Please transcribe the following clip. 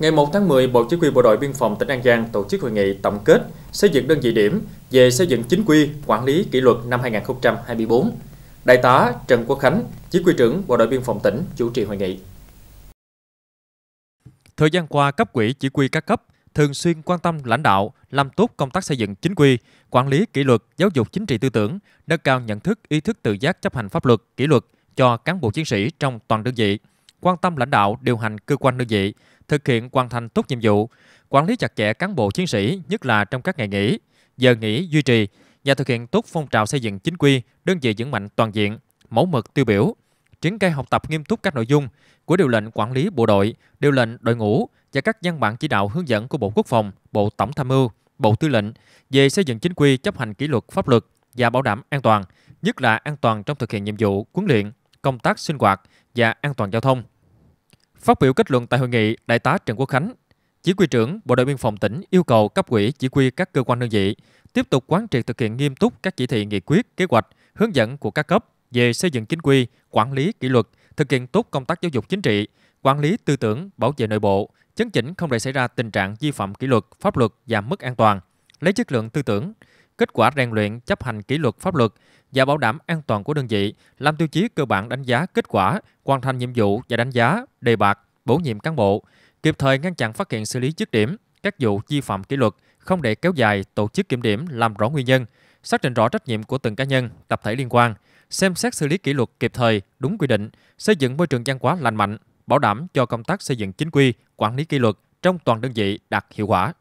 Ngày 1 tháng 10, Bộ Chỉ huy Bộ đội Biên phòng tỉnh An Giang tổ chức hội nghị tổng kết xây dựng đơn vị điểm về xây dựng chính quy, quản lý kỷ luật năm 2024. Đại tá Trần Quốc Khánh, Chỉ huy trưởng Bộ đội Biên phòng tỉnh chủ trì hội nghị. Thời gian qua, cấp quỹ chỉ huy các cấp thường xuyên quan tâm lãnh đạo, làm tốt công tác xây dựng chính quy, quản lý kỷ luật, giáo dục chính trị tư tưởng, nâng cao nhận thức, ý thức tự giác chấp hành pháp luật, kỷ luật cho cán bộ chiến sĩ trong toàn đơn vị quan tâm lãnh đạo điều hành cơ quan đơn vị, thực hiện hoàn thành tốt nhiệm vụ, quản lý chặt chẽ cán bộ chiến sĩ, nhất là trong các ngày nghỉ, giờ nghỉ duy trì và thực hiện tốt phong trào xây dựng chính quy, đơn vị vững mạnh toàn diện, mẫu mực tiêu biểu, triển khai học tập nghiêm túc các nội dung của điều lệnh quản lý bộ đội, điều lệnh đội ngũ và các văn bản chỉ đạo hướng dẫn của Bộ Quốc phòng, Bộ Tổng tham mưu, Bộ Tư lệnh về xây dựng chính quy, chấp hành kỷ luật pháp luật và bảo đảm an toàn, nhất là an toàn trong thực hiện nhiệm vụ, huấn luyện, công tác sinh hoạt, và an toàn giao thông. Phát biểu kết luận tại hội nghị, Đại tá Trần Quốc Khánh, Chỉ huy trưởng Bộ đội Biên phòng tỉnh yêu cầu cấp ủy chỉ huy các cơ quan đơn vị tiếp tục quán triệt thực hiện nghiêm túc các chỉ thị nghị quyết, kế hoạch, hướng dẫn của các cấp về xây dựng chính quy, quản lý kỷ luật, thực hiện tốt công tác giáo dục chính trị, quản lý tư tưởng, bảo vệ nội bộ, chấn chỉnh không để xảy ra tình trạng vi phạm kỷ luật, pháp luật và mất an toàn, lấy chất lượng tư tưởng, kết quả rèn luyện chấp hành kỷ luật pháp luật, và bảo đảm an toàn của đơn vị làm tiêu chí cơ bản đánh giá kết quả, hoàn thành nhiệm vụ và đánh giá, đề bạt, bổ nhiệm cán bộ, kịp thời ngăn chặn phát hiện xử lý dứt điểm các vụ vi phạm kỷ luật, không để kéo dài, tổ chức kiểm điểm làm rõ nguyên nhân, xác định rõ trách nhiệm của từng cá nhân, tập thể liên quan, xem xét xử lý kỷ luật kịp thời, đúng quy định, xây dựng môi trường văn hóa lành mạnh, bảo đảm cho công tác xây dựng chính quy, quản lý kỷ luật trong toàn đơn vị đạt hiệu quả.